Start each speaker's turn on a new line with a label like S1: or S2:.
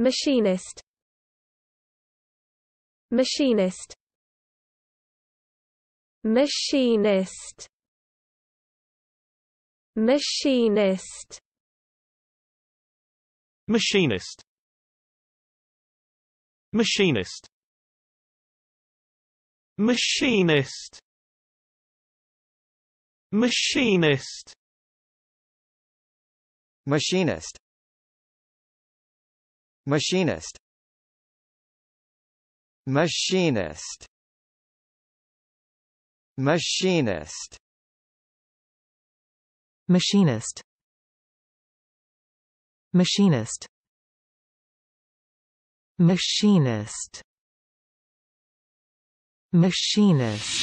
S1: Machinist Machinist Machinist Machinist Machinist Machinist Machinist Machinist Machinist Machinist Machinist Machinist Machinist Machinist Machinist Machinist